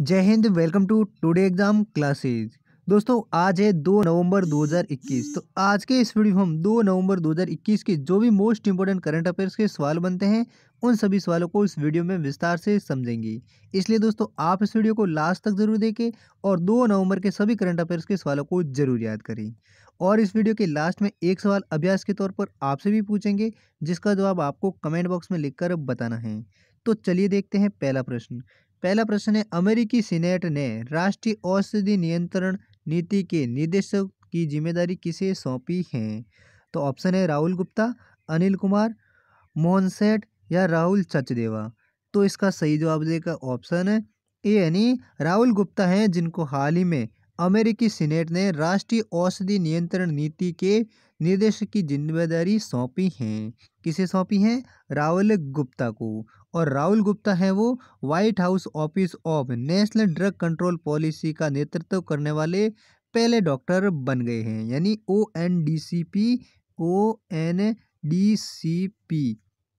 जय हिंद welcome to today exam classes दोस्तों आज है 2 नवंबर 2021 तो आज के इस वीडियो में हम 2 नवंबर 2021 के जो भी मोस्ट इंपोर्टेंट करंट अफेयर्स के सवाल बनते हैं उन सभी सवालों को इस वीडियो में विस्तार से समझेंगे इसलिए दोस्तों आप इस वीडियो को लास्ट तक जरूर देखें और दो नवंबर के सभी करंट अफेयर्स के सवालों को जरूर याद करें और इस वीडियो के लास्ट में एक सवाल अभ्यास के तौर पर आपसे भी पूछेंगे जिसका जवाब आपको कमेंट बॉक्स में लिखकर बताना है तो चलिए देखते हैं पहला प्रश्न पहला प्रश्न है अमेरिकी सीनेट ने राष्ट्रीय औषधि नियंत्रण नीति के निदेशक की जिम्मेदारी किसे सौंपी है तो ऑप्शन है राहुल गुप्ता अनिल कुमार मोहन सेठ या राहुल चचदेवा तो इसका सही जवाब देगा ऑप्शन है ए यानी राहुल गुप्ता हैं जिनको हाल ही में अमेरिकी सीनेट ने राष्ट्रीय औषधि नियंत्रण नीति के निर्देशक की जिम्मेदारी सौंपी हैं किसे सौंपी हैं राहुल गुप्ता को और राहुल गुप्ता हैं वो White House Office of National Drug Control Policy का नेतृत्व करने वाले पहले डॉक्टर बन गए हैं यानी O N D C P O N D C P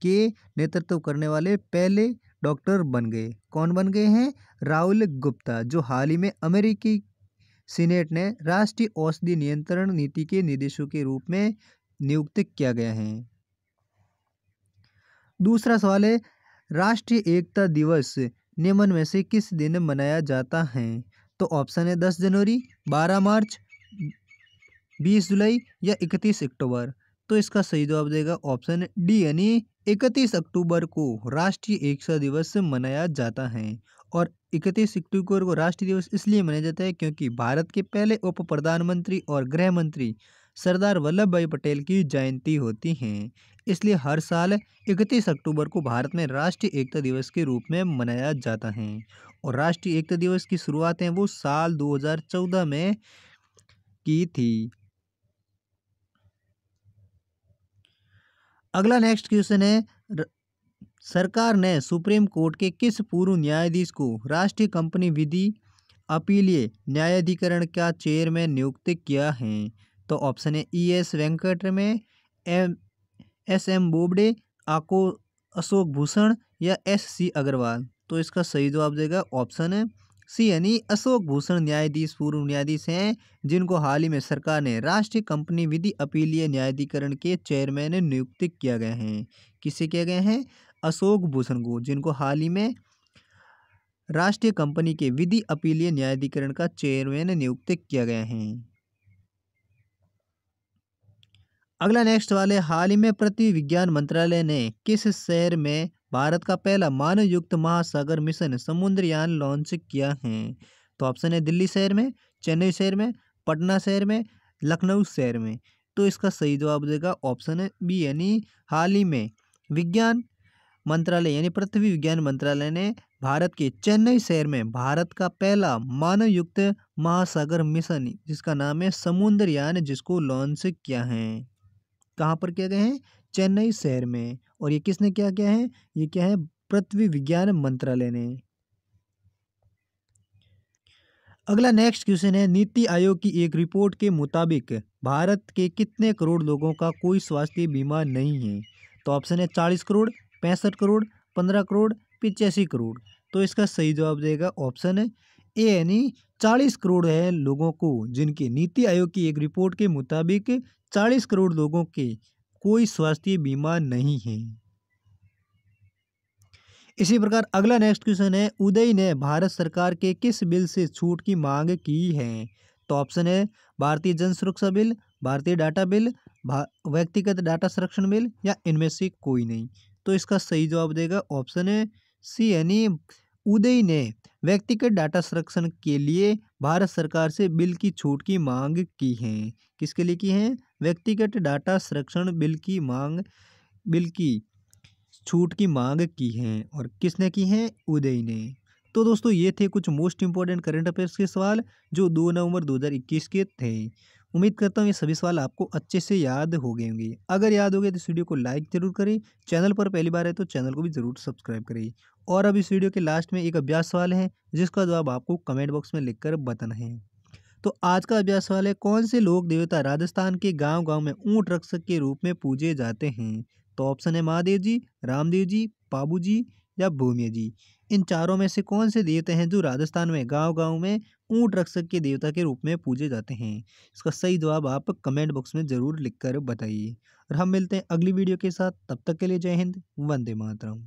के नेतृत्व करने वाले पहले डॉक्टर बन गए कौन बन गए हैं राहुल गुप्ता जो हाल ही में अमेरिकी सीनेट ने राष्ट्रीय औषधि नियंत्रण नीति के निर्देशों के रूप में नियुक्त किया गया है दूसरा सवाल है राष्ट्रीय एकता दिवस निम्न में से किस दिन मनाया जाता है तो ऑप्शन है दस जनवरी बारह मार्च बीस जुलाई या इकतीस अक्टूबर तो इसका सही जवाब देगा ऑप्शन डी यानी इकतीस अक्टूबर को राष्ट्रीय एकता दिवस मनाया जाता है और इकतीस अक्टूबर को राष्ट्रीय दिवस इसलिए मनाया जाता है क्योंकि भारत के पहले उप प्रधानमंत्री और गृह मंत्री सरदार वल्लभ भाई पटेल की जयंती होती हैं इसलिए हर साल 31 अक्टूबर को भारत में राष्ट्रीय एकता दिवस के रूप में मनाया जाता है और राष्ट्रीय एकता दिवस की शुरुआत है वो साल दो में की थी अगला नेक्स्ट क्वेश्चन है सरकार ने सुप्रीम कोर्ट के किस पूर्व न्यायाधीश को राष्ट्रीय कंपनी विधि अपीलीय न्यायाधिकरण का चेयरमैन नियुक्त किया है तो ऑप्शन है E e S Venkataramiah M S M Bobde आको अशोक भूषण या एस सी अग्रवाल तो इसका सही जवाब देगा ऑप्शन है सी यानी अशोक भूषण न्यायाधीश पूर्व न्यायाधीश हैं जिनको हाल ही में सरकार ने राष्ट्रीय कंपनी विधि अपीलीय न्यायाधिकरण के चेयरमैन नियुक्त किया गया है किसे किया गया है अशोक भूषण को जिनको हाल ही में राष्ट्रीय कंपनी के विधि अपीलीय न्यायाधिकरण का चेयरमैन नियुक्त किया गया है अगला नेक्स्ट वाले हाल ही में पृथ्वी विज्ञान मंत्रालय ने किस शहर में भारत का पहला मानव युक्त महासागर मिशन समुद्रयान लॉन्च किया है तो ऑप्शन है दिल्ली शहर में चेन्नई शहर में पटना शहर में लखनऊ शहर में तो इसका सही जवाब देगा ऑप्शन बी यानी हाल ही में विज्ञान मंत्रालय यानी पृथ्वी विज्ञान मंत्रालय ने भारत के चेन्नई शहर में भारत का पहला मानव युक्त महासागर मिशन जिसका नाम है यान जिसको लॉन्च किया है कहाँ पर किया गया है चेन्नई शहर में और ये किसने क्या किया है ये क्या है पृथ्वी विज्ञान मंत्रालय ने अगला नेक्स्ट क्वेश्चन है नीति आयोग की एक रिपोर्ट के मुताबिक भारत के कितने करोड़ लोगों का कोई स्वास्थ्य बीमा नहीं है तो ऑप्शन है चालीस करोड़ पैंसठ करोड़ पंद्रह करोड़ पिचासी करोड़ तो इसका सही जवाब देगा ऑप्शन ए यानी चालीस करोड़ है लोगों को जिनके नीति आयोग की एक रिपोर्ट के मुताबिक चालीस करोड़ लोगों के कोई स्वास्थ्य बीमा नहीं है इसी प्रकार अगला नेक्स्ट क्वेश्चन है उदय ने भारत सरकार के किस बिल से छूट की मांग की है तो ऑप्शन है भारतीय जन सुरक्षा बिल भारतीय डाटा बिल व्यक्तिगत डाटा संरक्षण बिल या इनमें से कोई नहीं तो इसका सही जवाब देगा ऑप्शन है सी यानी उदय ने व्यक्तिगत डाटा संरक्षण के लिए भारत सरकार से बिल की छूट की मांग की है किसके लिए की है व्यक्तिगत डाटा संरक्षण बिल की मांग बिल की छूट की मांग की है और किसने की है उदय ने तो दोस्तों ये थे कुछ मोस्ट इंपॉर्टेंट करंट अफेयर्स के सवाल जो दो नवंबर 2021 के थे उम्मीद करता हूँ ये सभी सवाल आपको अच्छे से याद हो गए होंगे अगर याद हो गए तो इस वीडियो को लाइक जरूर करें चैनल पर पहली बार है तो चैनल को भी जरूर सब्सक्राइब करें और अब इस वीडियो के लास्ट में एक अभ्यास सवाल है जिसका जवाब आपको कमेंट बॉक्स में लिखकर बताना है तो आज का अभ्यास सवाल है कौन से लोक देवता राजस्थान के गाँव गाँव में ऊँट रक्षक के रूप में पूजे जाते हैं तो ऑप्शन है महादेव जी रामदेव जी बाबू जी या भूमि जी इन चारों में से कौन से देवता हैं जो राजस्थान में गांव गांव में ऊँट रक्षक के देवता के रूप में पूजे जाते हैं इसका सही जवाब आप कमेंट बॉक्स में ज़रूर लिख कर बताइए और हम मिलते हैं अगली वीडियो के साथ तब तक के लिए जय हिंद वंदे मातरम